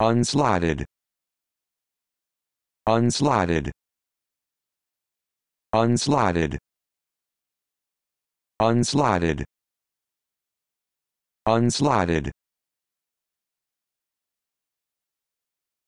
unslotted unslotted unslotted unslotted unslotted